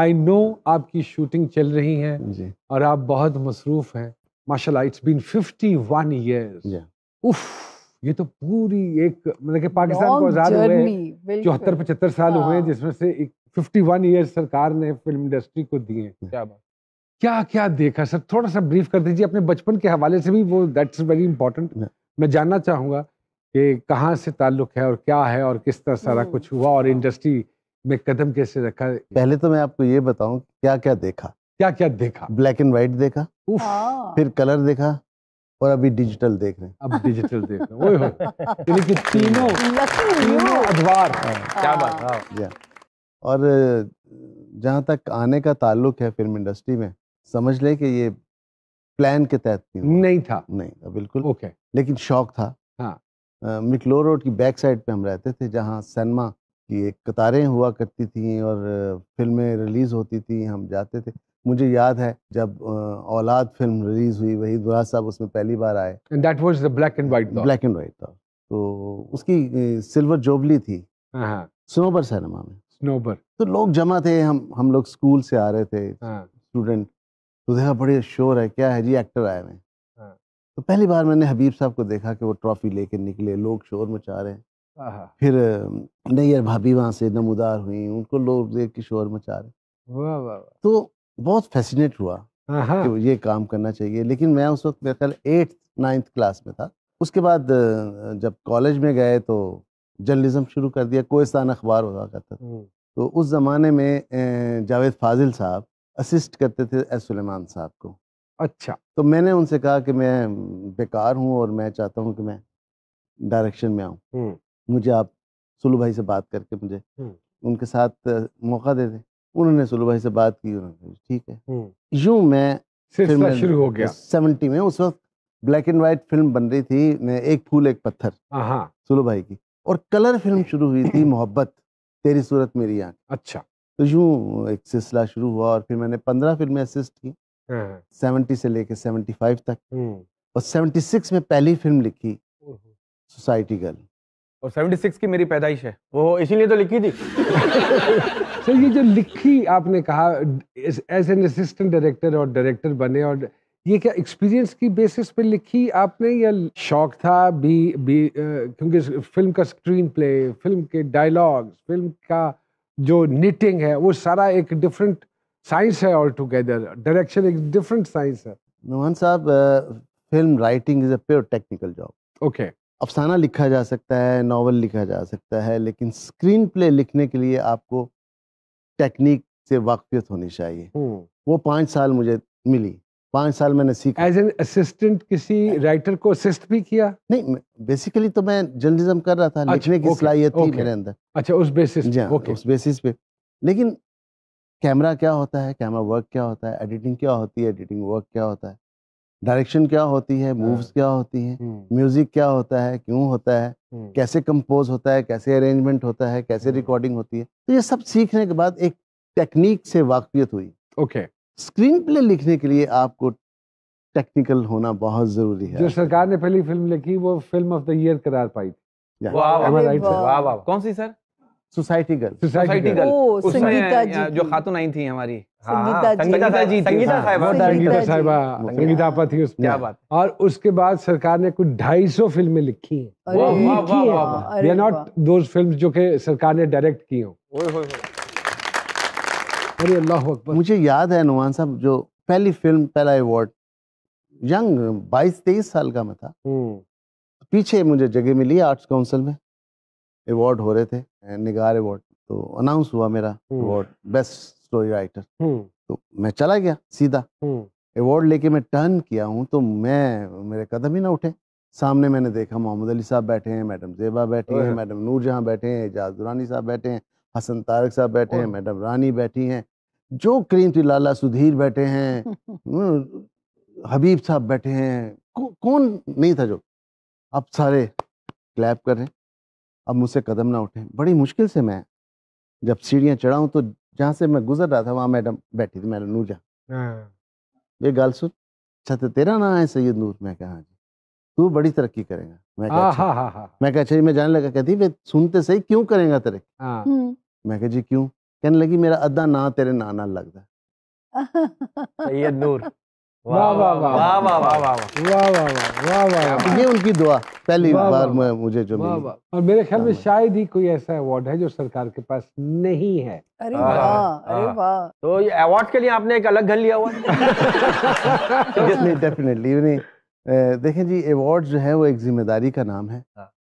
I know आपकी shooting चल रही है और आप बहुत मसरूफ हैं माशाल्लाह इट्स बीन 51 इयर्स उफ ये तो पूरी एक मतलब कि पाकिस्तान को आज़ाद हुए चौहत्तर पचहत्तर साल हुए हाँ। जिसमें से एक 51 इयर्स सरकार ने फिल्म इंडस्ट्री को दिए क्या बात क्या क्या देखा सर थोड़ा सा ब्रीफ कर दीजिए अपने बचपन के हवाले से भी वो दैट्स वेरी इंपॉर्टेंट मैं जानना चाहूंगा कि कहाँ से ताल्लुक है और क्या है और किस तरह सारा हम्म। कुछ हुआ और इंडस्ट्री में कदम कैसे रखा पहले तो मैं आपको ये बताऊं क्या क्या देखा क्या क्या देखा ब्लैक एंड व्हाइट देखा हाँ। फिर कलर देखा और अभी डिजिटल देख रहे हैं अब डिजिटल देख रहे हैं कि तीनों तीनों अदवार हाँ। हाँ। क्या बात और जहाँ तक आने का ताल्लुक है फिल्म इंडस्ट्री में समझ ले कि ये प्लान के तहत नहीं, नहीं था नहीं था बिल्कुल ओके लेकिन शौक था हाँ मिकलो रोड की बैक साइड पे हम रहते थे जहाँ सनमा कि एक कतारें हुआ करती थी और फिल्में रिलीज़ होती थी हम जाते थे मुझे याद है जब औलाद फिल्म रिलीज हुई वही दुरा साहब उसमें पहली बार आए and that was the black and white black and white था तो उसकी सिल्वर जोबली थी हाँ, हाँ। स्नोबर सिनेमा में स्नोबर तो लोग जमा थे हम हम लोग स्कूल से आ रहे थे हाँ। स्टूडेंट तो देखा बड़े शोर है क्या है जी एक्टर आए हुए तो पहली बार मैंने हबीब साहब को देखा कि वो ट्रॉफी लेके निकले लोग शोर मचा रहे हैं हाँ, हाँ। फिर नैयर भाभी वहाँ से नमोदार हुई उनको लोग देख के शोर मचा रहे तो बहुत फैसिनेट हुआ हाँ, कि ये काम करना चाहिए लेकिन मैं उस वक्त मेरा ख्याल एट्थ नाइन्थ क्लास में था उसके बाद जब कॉलेज में गए तो जर्नलिज्म शुरू कर दिया कोस्तान अखबार हुआ करता था हम्म। तो उस ज़माने में जावेद फाजिल साहब असिस्ट करते थे एस सलेमान साहब को अच्छा तो मैंने उनसे कहा कि मैं बेकार हूँ और मैं चाहता हूँ कि मैं डायरेक्शन में आऊँ हम्म। मुझे आप सुलू भाई से बात करके मुझे उनके साथ मौका दे दे उन्होंने सुलू भाई से बात की उन्होंने ठीक है यूं मैं फिल्म शुरू हो गया सेवेंटी में उस वक्त ब्लैक एंड वाइट फिल्म बन रही थी एक फूल एक पत्थर हाँ। सुलू भाई की और कलर फिल्म शुरू हुई थी मोहब्बत तेरी सूरत मेरी आँख अच्छा तो यूं एक सिलसिला शुरू हुआ और फिर मैंने पंद्रह फिल्में असिस्ट की हाँ, हाँ। सेवेंटी से लेके सेवेंटी फाइव तक और सेवेंटी सिक्स में पहली फिल्म लिखी सोसाइटी गर्ल और 76 की मेरी पैदाइश है वो इसीलिए तो लिखी थी सर ये जो लिखी आपने कहा एज एन असिस्टेंट डायरेक्टर और डायरेक्टर बने और ये क्या एक्सपीरियंस की बेसिस पे लिखी आपने या शौक था भी भी क्योंकि फिल्म का स्क्रीन प्ले फिल्म के डायलॉग्स फिल्म का जो निटिंग है वो सारा एक डिफरेंट साइंस है ऑल टुगेदर डायरेक्शन एक डिफरेंट साइंस है मोहन साहब film writing is a pure technical job okay अफसाना लिखा जा सकता है नावल लिखा जा सकता है लेकिन स्क्रीन प्ले लिखने के लिए आपको टेक्निक से वाकफियत होनी चाहिए हम्म। वो पाँच साल मुझे मिली पाँच साल मैंने सीखा एज एन असिस्टेंट किसी राइटर को असिस्ट भी किया नहीं बेसिकली तो मैं जर्नलिज्म कर रहा था लिखने की अच्छा, सलाहियत थी मेरे अंदर अच्छा उस बेसिस जी ओके हाँ, उस बेसिस पे लेकिन कैमरा क्या होता है कैमरा वर्क क्या होता है एडिटिंग क्या होती है एडिटिंग वर्क क्या होता है डायरेक्शन क्या होती है मूव्स हाँ। क्या होती है म्यूजिक हम्म। क्या होता है क्यों होता है हम्म। कैसे कंपोज होता है कैसे अरेंजमेंट होता है कैसे रिकॉर्डिंग हम्म। होती है तो ये सब सीखने के बाद एक टेक्निक से वाकफियत हुई ओके स्क्रीन प्ले लिखने के लिए आपको टेक्निकल होना बहुत जरूरी है जो सरकार ने पहली फिल्म लिखी वो फिल्म ऑफ द ईयर करार पाई थी कौन सी sir society girl society girl जो खातून आई थी हमारी संगीता उसमें क्या बात और उसके बाद सरकार ने कुछ ढाई सौ फिल्में लिखी हैं जो सरकार ने डायरेक्ट की हो अरे अल्लाह मुझे याद है नुमान साहब जो पहली फिल्म पहला अवार्ड यंग 22 तेईस साल का मैं था हम्म। पीछे मुझे जगह मिली आर्ट्स काउंसिल में अवार्ड हो रहे थे निगार अवार्ड तो अनाउंस हुआ मेरा अवार्ड हम्म। बेस्ट स्टोरी राइटर तो मैं चला गया सीधा अवार्ड लेके मैं टर्न किया हूँ तो मैं मेरे कदम ही ना उठे सामने मैंने देखा मोहम्मद अली साहब बैठे हैं मैडम जेबा बैठी हैं मैडम नूरजहाँ बैठे हैं एजाज दुरानी साहब बैठे हैं हसन तारक साहब बैठे हैं मैडम रानी बैठी हैं जो क्रीमती लाला सुधीर बैठे हैं हबीब साहब बैठे हैं कौन नहीं था जो अब सारे क्लैप कर रहे हैं अब मुझसे कदम ना उठे बड़ी मुश्किल से मैं जब सीढ़ियाँ चढ़ाऊँ तो जहाँ से मैं गुजर रहा था वहाँ मैडम बैठी थी मैडम नूर हाँ। ये गाल सुन छत अच्छा तो तेरा ना है सैयद नूर मैं कहा हाँ जी तू बड़ी तरक्की करेगा मैं कहा अच्छा हा, हा, हाँ। मैं कहा अच्छा मैं जाने लगा कहती वे सुनते सही क्यों करेगा तेरे हम्म। मैं कहा जी क्यों कहने लगी मेरा अद्धा ना तेरे नाना लगता सैयद नूर ये उनकी दुआ पहली बार मुझे जो मिली और मेरे ख्याल में शायद ही कोई ऐसा अवार्ड है जो सरकार के पास नहीं है अरे वाह अरे वाह तो ये अवार्ड के लिए आपने एक अलग घर लिया हुआ डेफिनेटली नहीं देखें जी अवार्ड जो है वो एक जिम्मेदारी का नाम है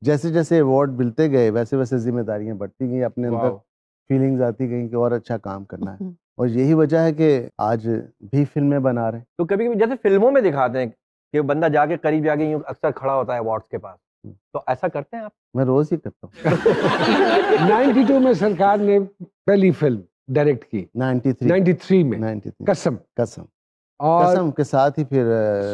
जैसे जैसे अवार्ड मिलते गए वैसे वैसे जिम्मेदारियां बढ़ती गई अपने अंदर फीलिंग्स आती गई कि और अच्छा काम करना है और यही वजह है कि आज भी फिल्में बना रहे हैं तो कभी कभी जैसे फिल्मों में दिखाते हैं कि बंदा जाके करीब जाके यूँ अक्सर खड़ा होता है वार्ड्स के पास हम्म। तो ऐसा करते हैं आप मैं रोज ही करता हूँ नाइन्टी टू में सरकार ने पहली फिल्म डायरेक्ट की 93 थ्री में थ्री कसम कसम और कसम के साथ ही फिर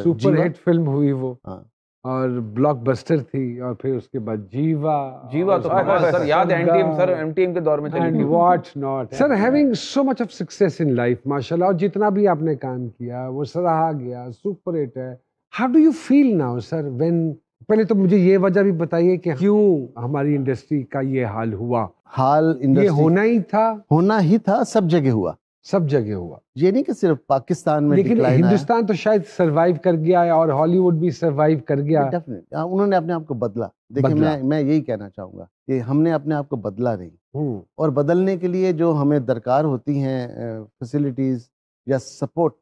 सुपर हिट फिल्म हुई वो हाँ और ब्लॉकबस्टर थी और फिर उसके बाद जीवा जीवा तो हाँ, सर याद है सर एमटीएम के दौर में चली what not sir having so much of success in life माशाल्लाह और जितना भी आपने काम किया वो सराहा गया सुपर हिट है how do you feel now sir when पहले तो मुझे ये वजह भी बताइए कि क्यों हमारी इंडस्ट्री का ये हाल हुआ हाल ये होना ही था होना ही था सब जगह हुआ सब जगह हुआ ये नहीं कि सिर्फ पाकिस्तान में लेकिन हिंदुस्तान तो शायद सरवाइव कर गया है और हॉलीवुड भी सरवाइव कर गया डेफिनेटली हाँ, उन्होंने अपने आप को बदला देखिए मैं मैं यही कहना चाहूंगा कि हमने अपने आप को बदला नहीं हम्म। और बदलने के लिए जो हमें दरकार होती हैं फैसिलिटीज या सपोर्ट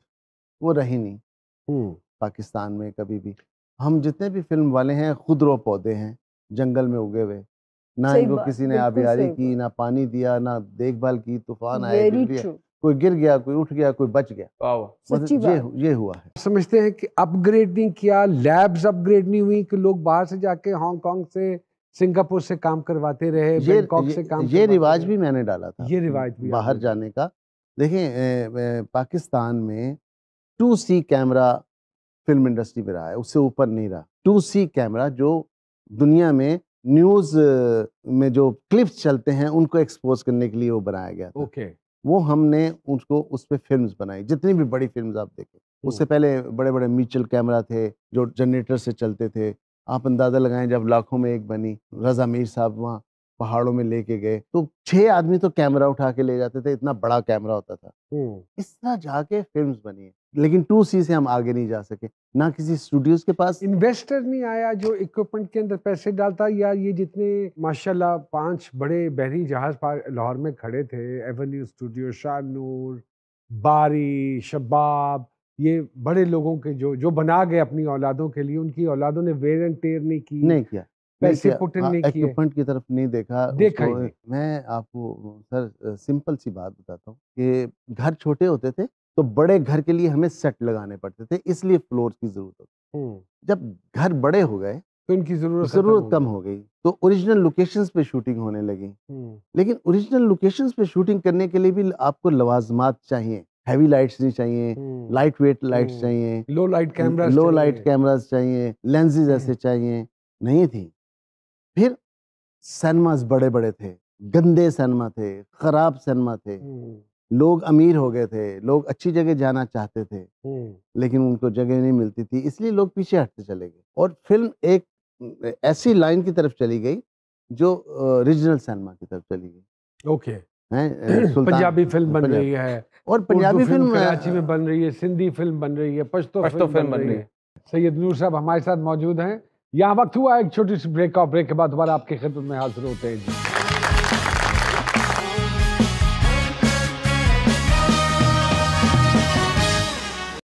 वो रही नहीं हम्म। पाकिस्तान में कभी भी हम जितने भी फिल्म वाले हैं खुद रो पौधे हैं जंगल में उगे हुए ना इनको किसी ने आबियारी की ना पानी दिया ना देखभाल की तूफान आए कोई गिर गया कोई उठ गया कोई बच गया मतलब ये ये हुआ है समझते हैं कि अपग्रेड नहीं किया लैब्स अपग्रेड नहीं हुई कि लोग बाहर से जाके हांगकांग से सिंगापुर से काम करवाते रहे ये, से काम ये रिवाज भी मैंने डाला था ये रिवाज भी बाहर जाने का देखें पाकिस्तान में to see camera film industry में रहा है उससे ऊपर नहीं रहा टू सी कैमरा जो दुनिया में न्यूज में जो क्लिप्स चलते हैं उनको एक्सपोज करने के लिए वो बनाया गया ओके okay. वो हमने उसको उस पर फिल्म बनाई जितनी भी बड़ी फिल्म आप देखें उससे पहले बड़े बड़े म्यूचुअल कैमरा थे जो जनरेटर से चलते थे आप अंदाज़ा लगाएं जब लाखों में एक बनी रजा मीर साहब वहाँ पहाड़ों में लेके गए तो छह आदमी तो कैमरा उठा के ले जाते थे इतना बड़ा कैमरा होता था इस तरह जाके फिल्म बनी है लेकिन टू सी से हम आगे नहीं जा सके ना किसी स्टूडियोज के पास इन्वेस्टर नहीं आया जो इक्विपमेंट के अंदर पैसे डालता या ये जितने माशाल्लाह पांच बड़े बहरी जहाज लाहौर में खड़े थे एवेन्यू स्टूडियो शाहनूर बारी शबाब ये बड़े लोगों के जो जो बना गए अपनी औलादों के लिए उनकी औलादों ने वेर एंड टेयर नहीं की नहीं किया पैसे पुटन हाँ, नहीं किया इक्विपमेंट की तरफ नहीं देखा देखा मैं आपको सर सिंपल सी बात बताता हूँ कि घर छोटे होते थे तो बड़े घर के लिए हमें सेट लगाने पड़ते थे इसलिए फ्लोर की जरूरत होती जब घर बड़े हो गए तो इनकी जरूरत जरूरत कम हो गई तो ओरिजिनल लोकेशंस पे शूटिंग होने लगी लेकिन ओरिजिनल लोकेशंस पे शूटिंग करने के लिए भी आपको लवाजमात चाहिए हैवी लाइट्स नहीं चाहिए लाइट वेट लाइट्स चाहिए low light camera low light cameras चाहिए लेंसेज ऐसे चाहिए नहीं थी फिर सिनेमास बड़े बड़े थे गंदे सिनेमा थे खराब सिनेमा थे लोग अमीर हो गए थे लोग अच्छी जगह जाना चाहते थे लेकिन उनको जगह नहीं मिलती थी इसलिए लोग पीछे हटते चले गए और फिल्म एक ऐसी लाइन की तरफ चली गई जो रीजनल सिनेमा की तरफ चली गई ओके पंजाबी फिल्म बन रही है और पंजाबी फिल्म कराची में बन रही है सिंधी फिल्म बन रही है पश्तो फिल्म बन रही है सैयद नूर साहब हमारे साथ मौजूद हैं यहाँ वक्त हुआ एक छोटी सी ब्रेक का ब्रेक के बाद दोबारा आपकी खिदमत में हाजिर होते हैं जी